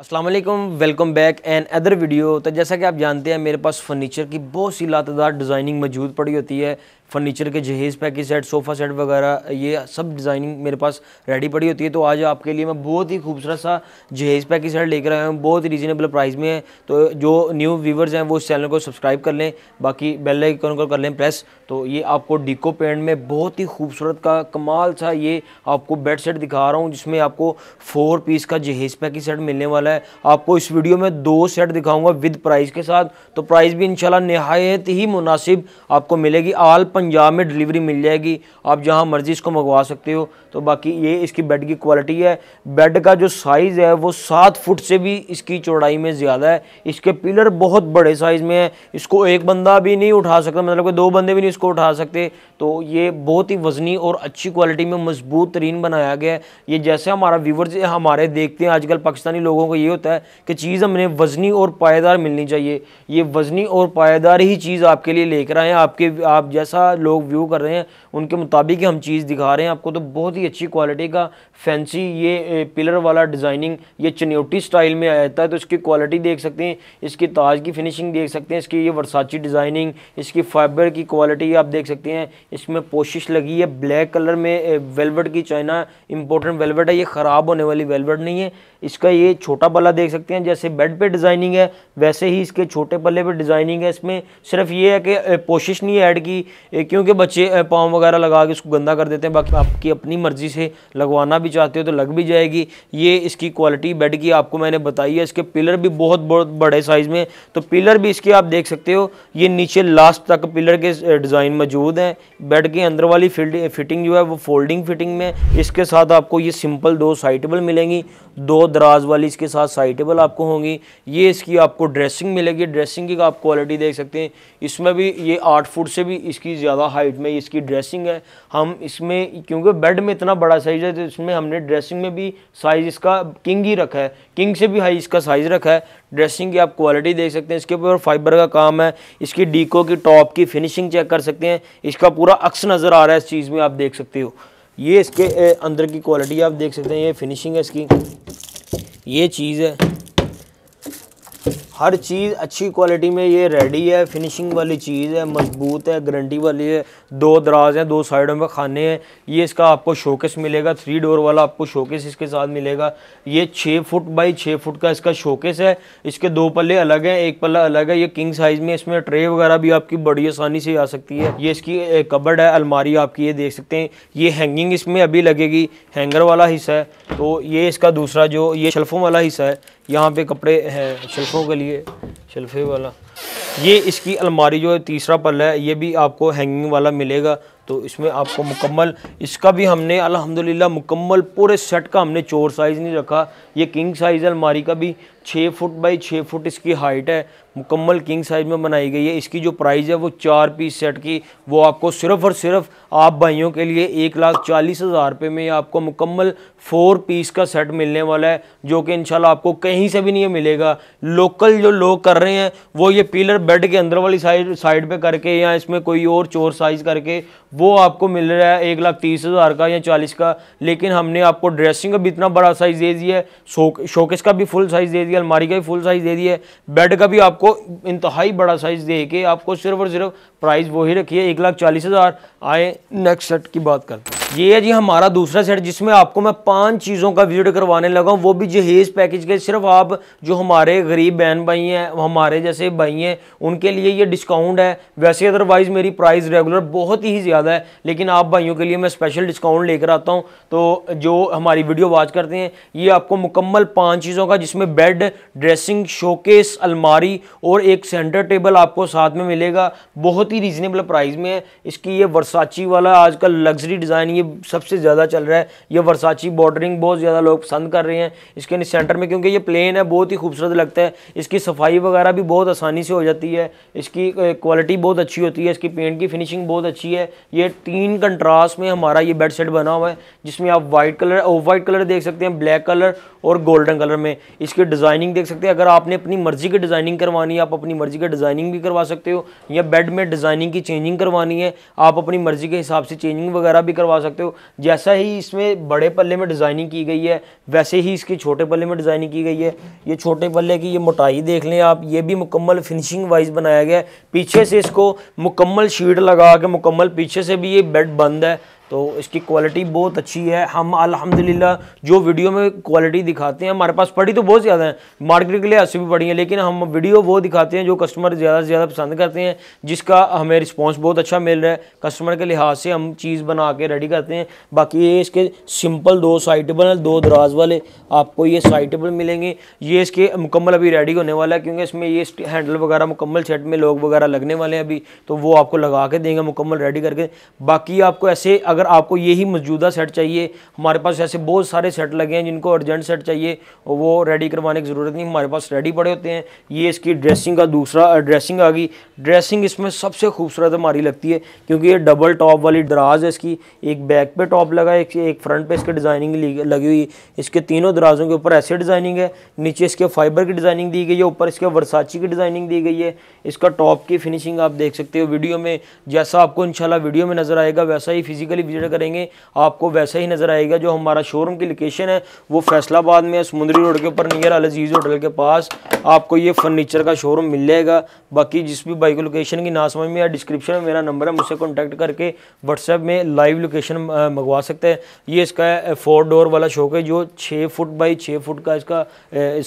Aslam welcome back another video तो जैसा कि आप जानते हैं मेरे पास फर्नीचर की बहुत सी लातदार डिज़ाइनिंग मौजूद पड़ी होती है फर्नीचर के जहेज़ पैकेज सेट सोफ़ा सेट वगैरह ये सब डिज़ाइनिंग मेरे पास रेडी पड़ी होती है तो आज आपके लिए मैं बहुत ही खूबसूरत सा जहेज़ पैकेज सेट लेकर आया हूँ बहुत ही रीजनेबल प्राइस में है तो जो न्यू व्यूवर्स हैं वो इस चैनल को सब्सक्राइब कर लें बाकी बेल आइकन को कर लें प्रेस तो ये आपको डिको पेंट में बहुत ही खूबसूरत का कमाल सा ये आपको बेड सेट दिखा रहा हूँ जिसमें आपको फोर पीस का जहेज़ पैकेज सेट मिलने वाला वाला है आपको इस वीडियो में दो सेट दिखाऊंगा विद प्राइस के साथ तो प्राइस भी इंशाल्लाह नहायत ही मुनासिब आपको मिलेगी आल पंजाब में डिलीवरी मिल जाएगी आप जहां मर्ज़ी इसको मंगवा सकते हो तो बाकी ये इसकी बेड की क्वालिटी है बेड का जो साइज़ है वो सात फुट से भी इसकी चौड़ाई में ज़्यादा है इसके पिलर बहुत बड़े साइज़ में है इसको एक बंदा भी नहीं उठा सकता मतलब कि दो बंदे भी नहीं इसको उठा सकते तो ये बहुत ही वजनी और अच्छी क्वालिटी में मजबूत तरीन बनाया गया है ये जैसे हमारा व्यूवर्स हमारे देखते हैं आजकल पाकिस्तानी लोगों को ये होता है कि चीज़ हमने वजनी और पायेदार मिलनी चाहिए ये वजनी और पायेदार ही चीज़ आपके लिए लेकर आए आपके आप जैसा लोग व्यू कर रहे हैं उनके मुताबिक हम चीज़ दिखा रहे हैं आपको तो बहुत ही अच्छी क्वालिटी का फैंसी ये पिलर वाला डिज़ाइनिंग ये चन्योटी स्टाइल में आता है तो इसकी क्वालिटी देख सकते हैं इसकी ताज की फिनिशिंग देख सकते हैं इसकी ये वर्साची डिज़ाइनिंग इसकी फाइबर की क्वालिटी आप देख सकते हैं इसमें पोशिश लगी है ब्लैक कलर में वेलवेट की चाइना इंपॉर्टेंट वेलवेट है ये ख़राब होने वाली वेलवेट नहीं है इसका ये छोटा पल्ला देख सकते हैं जैसे बेड पे डिज़ाइनिंग है वैसे ही इसके छोटे पल्ले पे डिज़ाइनिंग है इसमें सिर्फ ये है कि पोशिश नहीं ऐड की क्योंकि बच्चे पाँव वगैरह लगा के इसको गंदा कर देते हैं बाकी आपकी अपनी मर्ज़ी से लगवाना भी चाहते हो तो लग भी जाएगी ये इसकी क्वालिटी बेड की आपको मैंने बताई है इसके पिलर भी बहुत बहुत बड़े साइज़ में तो पिलर भी इसके आप देख सकते हो ये नीचे लास्ट तक पिलर के डिज़ाइन मौजूद हैं बेड के अंदर वाली फिटिंग जो है वो फोल्डिंग फिटिंग में इसके साथ आपको ये सिंपल दो साइटेबल मिलेंगी दो दराज वाली इसके साथ साइटेबल आपको होंगी ये इसकी आपको ड्रेसिंग मिलेगी ड्रेसिंग की आप क्वालिटी देख सकते हैं इसमें भी ये आठ फुट से भी इसकी ज़्यादा हाइट में इसकी ड्रेसिंग है हम इसमें क्योंकि बेड में इतना बड़ा साइज़ है तो इसमें हमने ड्रेसिंग में भी साइज़ इसका किंग ही रखा है किंग से भी हाई इसका साइज़ रखा है ड्रेसिंग की आप क्वालिटी देख सकते हैं इसके ऊपर फाइबर का काम है इसकी डीको की टॉप की फिनिशिंग चेक कर सकते हैं इसका पूरा अक्स नज़र आ रहा है इस चीज़ में आप देख सकते हो ये इसके अंदर की क्वालिटी आप देख सकते हैं ये फिनिशिंग है इसकी ये चीज़ है हर चीज़ अच्छी क्वालिटी में ये रेडी है फिनिशिंग वाली चीज़ है मजबूत है गारंटी वाली है दो दराज हैं दो साइडों में खाने हैं ये इसका आपको शोकेस मिलेगा थ्री डोर वाला आपको शोकेस इसके साथ मिलेगा ये छः फुट बाई छः फुट का इसका शोकेस है इसके दो पल्ले अलग हैं एक पल्ला अलग है ये किंग साइज़ में इसमें ट्रे वगैरह भी आपकी बड़ी आसानी से आ सकती है ये इसकी कबर्ड है अलमारी आपकी ये देख सकते हैं ये हैंगिंग इसमें अभी लगेगी हैंगर वाला हिस्सा है तो ये इसका दूसरा जो ये शल्फ़ों वाला हिस्सा है यहाँ पे कपड़े हैं शल्फ़ों के लिए ये शल्फे वाला ये इसकी अलमारी जो है तीसरा पल है ये भी आपको हैंगिंग वाला मिलेगा तो इसमें आपको मुकम्मल इसका भी हमने अल्हम्दुलिल्लाह मुकम्मल पूरे सेट का हमने चोर साइज़ नहीं रखा ये किंग साइज़ अलमारी का भी छः फुट बाई छः फुट इसकी हाइट है मुकम्मल किंग साइज़ में बनाई गई है इसकी जो प्राइस है वो चार पीस सेट की वो आपको सिर्फ़ और सिर्फ़ आप भाइयों के लिए एक लाख चालीस हज़ार रुपये में आपको मुकम्मल फोर पीस का सेट मिलने वाला है जो कि इंशाल्लाह आपको कहीं से भी नहीं मिलेगा लोकल जो लोग कर रहे हैं वो ये पिलर बेड के अंदर वाली साइड साइड पे करके या इसमें कोई और चोर साइज़ करके वो आपको मिल रहा है एक लाख तीस हज़ार का या चालीस का लेकिन हमने आपको ड्रेसिंग का भी इतना बड़ा साइज़ दे दिया है शो शोकेस का भी फुल साइज़ दे दिया अलमारी का भी फुल साइज़ दे दिया है बेड का भी आपको इंतहाई बड़ा साइज़ दे के आपको सिर्फ और सिर्फ प्राइस वही रखिए एक लाख चालीस हज़ार आए नेक्स्ट सेट की बात करते हैं ये है जी हमारा दूसरा सेट जिसमें आपको मैं पांच चीज़ों का विजिट करवाने लगा हूँ वो भी जहेज़ पैकेज के सिर्फ आप जो हमारे गरीब बहन भाई हैं हमारे जैसे भाई हैं उनके लिए ये डिस्काउंट है वैसे अदरवाइज़ मेरी प्राइस रेगुलर बहुत ही ज़्यादा है लेकिन आप भाइयों के लिए मैं स्पेशल डिस्काउंट लेकर आता हूँ तो जो हमारी वीडियो वॉच करते हैं ये आपको मुकम्मल पाँच चीज़ों का जिसमें बेड ड्रेसिंग शोकेस अलमारी और एक सेंटर टेबल आपको साथ में मिलेगा बहुत ही रिजनेबल प्राइस में है इसकी ये वर्साची वर्साची वाला आजकल लग्जरी डिज़ाइन ये सबसे ज़्यादा चल रहा है ये वर्साची बॉर्डरिंग बहुत ज़्यादा लोग पसंद कर रहे हैं इसके नीचे सेंटर में क्योंकि ये प्लेन है बहुत ही खूबसूरत लगता है इसकी सफाई वगैरह भी बहुत आसानी से हो जाती है इसकी क्वालिटी बहुत अच्छी होती है इसकी पेंट की फिनिशिंग बहुत अच्छी है ये तीन कंट्रास्ट में हमारा ये बेड सेट बना हुआ है जिसमें आप white colour off white colour देख सकते हैं ब्लैक कलर और गोल्डन कलर में इसकी डिज़ाइनिंग देख सकते हैं अगर आपने अपनी मर्ज़ी की डिज़ाइनिंग करवानी है आप अपनी मर्ज़ी का डिज़ाइनिंग भी करवा सकते हो या बेड में डिज़ाइनिंग की चेंजिंग करवानी है आप अपनी मर्ज़ी के हिसाब से चेंजिंग वगैरह भी करवा सकते हो जैसा ही इसमें बड़े पल्ले में डिज़ाइनिंग की गई है वैसे ही इसके छोटे पल्ले में डिज़ाइनिंग की गई है ये छोटे पल्ले की ये मोटाई देख लें आप ये भी मुकम्मल फिनिशिंग वाइज बनाया गया है पीछे से इसको मुकम्मल शीट लगा के मुकम्मल पीछे से भी ये बेड बंद है तो इसकी क्वालिटी बहुत अच्छी है हम अल्हम्दुलिल्लाह जो वीडियो में क्वालिटी दिखाते हैं हमारे पास पड़ी तो बहुत ज़्यादा है मार्केट के लिए ऐसे भी पड़ी है लेकिन हम वीडियो वो दिखाते हैं जो कस्टमर ज़्यादा से ज़्यादा पसंद करते हैं जिसका हमें रिस्पॉन्स बहुत अच्छा मिल रहा है कस्टमर के लिहाज से हम चीज़ बना के रेडी करते हैं बाकी ये इसके सिंपल दो साइटेबल दो दराज वाले आपको ये साइटेबल मिलेंगे ये इसके मुकम्मल अभी रेडी होने वाला है क्योंकि इसमें ये हैंडल वगैरह मुकम्मल सेट में लोग वगैरह लगने वाले हैं अभी तो वो आपको लगा के देंगे मुकम्मल रेडी करके बाकी आपको ऐसे अगर अगर आपको यही मौजूदा सेट चाहिए हमारे पास ऐसे बहुत सारे सेट लगे हैं जिनको अर्जेंट सेट चाहिए वो रेडी करवाने की ज़रूरत नहीं हमारे पास रेडी पड़े होते हैं ये इसकी ड्रेसिंग का दूसरा ड्रेसिंग आ गई ड्रेसिंग इसमें सबसे खूबसूरत हमारी लगती है क्योंकि ये डबल टॉप वाली दराज है इसकी एक बैक पे टॉप लगा है एक फ्रंट पे इसकी डिज़ाइनिंग लगी हुई इसके तीनों दराजों के ऊपर ऐसे डिज़ाइनिंग है नीचे इसके फाइबर की डिज़ाइनिंग दी गई है ऊपर इसके वर्साची की डिज़ाइनिंग दी गई है इसका टॉप की फिनिशिंग आप देख सकते हो वीडियो में जैसा आपको इंशाल्लाह वीडियो में नज़र आएगा वैसा ही फिजिकली विजिट करेंगे आपको वैसा ही नज़र आएगा जो हमारा शोरूम की लोकेशन है वो फैसलाबाद में समुंदरी रोड के ऊपर नियर अल अजीज़ होटल के पास आपको ये फर्नीचर का शोरूम मिल जाएगा बाकी जिस भी बाइक लोकेशन की ना समझ में या डिस्क्रिप्शन में मेरा नंबर है मुझसे कॉन्टैक्ट करके व्हाट्सएप में लाइव लोकेशन मंगवा सकते हैं ये इसका फोर डोर वाला शौक है जो छः फुट बाई छः फुट का इसका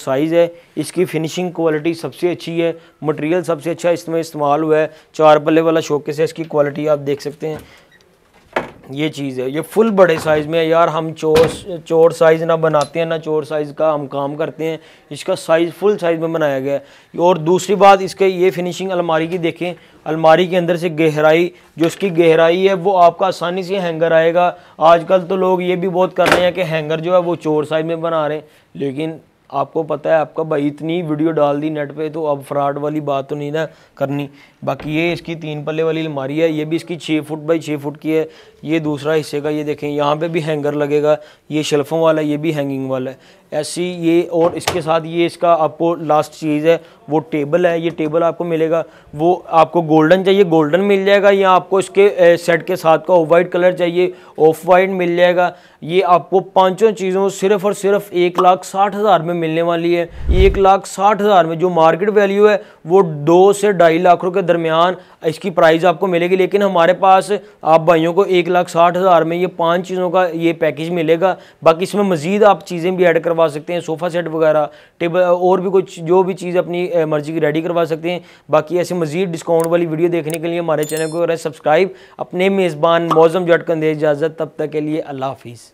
साइज़ है इसकी फिनिशिंग क्वालिटी सबसे अच्छी है मटेरियल सबसे अच्छा इसमें इस्तेमाल हुआ है चार पल्ले वाला शोकेस से इसकी क्वालिटी आप देख सकते हैं ये चीज़ है ये फुल बड़े साइज़ में है यार हम चोर चोर साइज़ ना बनाते हैं ना चोर साइज़ का हम काम करते हैं इसका साइज़ फुल साइज़ में बनाया गया है और दूसरी बात इसके ये फिनिशिंग अलमारी की देखें अलमारी के अंदर से गहराई जो इसकी गहराई है वो आपका आसानी से हैंगर आएगा आजकल तो लोग ये भी बहुत कर रहे हैं कि हैंगर जो है वो चोर साइज़ में बना रहे हैं लेकिन आपको पता है आपका भाई इतनी वीडियो डाल दी नेट पे तो अब फ्रॉड वाली बात तो नहीं ना करनी बाकी ये इसकी तीन पल्ले वाली अलमारी है ये भी इसकी छः फुट बाई छः फुट की है ये दूसरा हिस्से का ये देखें यहाँ पे भी हैंगर लगेगा ये शेल्फों वाला है ये भी हैंगिंग वाला है ऐसी ये और इसके साथ ये इसका आपको लास्ट चीज़ है वो टेबल है ये टेबल आपको मिलेगा वो आपको गोल्डन चाहिए गोल्डन मिल जाएगा या आपको इसके सेट के साथ का ऑफ वाइट कलर चाहिए ऑफ वाइट मिल जाएगा ये आपको पांचों चीज़ों सिर्फ और सिर्फ एक लाख साठ हज़ार में मिलने वाली है एक लाख साठ हज़ार में जो मार्केट वैल्यू है वो दो से ढाई रुपये के दरमियान इसकी प्राइस आपको मिलेगी लेकिन हमारे पास आप भाइयों को एक लाख साठ हज़ार में ये पांच चीज़ों का ये पैकेज मिलेगा बाकी इसमें मज़ीद आप चीज़ें भी ऐड करवा सकते हैं सोफ़ा सेट वगैरह टेबल और भी कुछ जो भी चीज़ अपनी मर्ज़ी की रेडी करवा सकते हैं बाकी ऐसे मज़ीद डिस्काउंट वाली वीडियो देखने के लिए हमारे चैनल को सब्सक्राइब अपने मेज़बान मौजम जट कंधे इजाज़त तब तक के लिए अल्लाह हाफिज़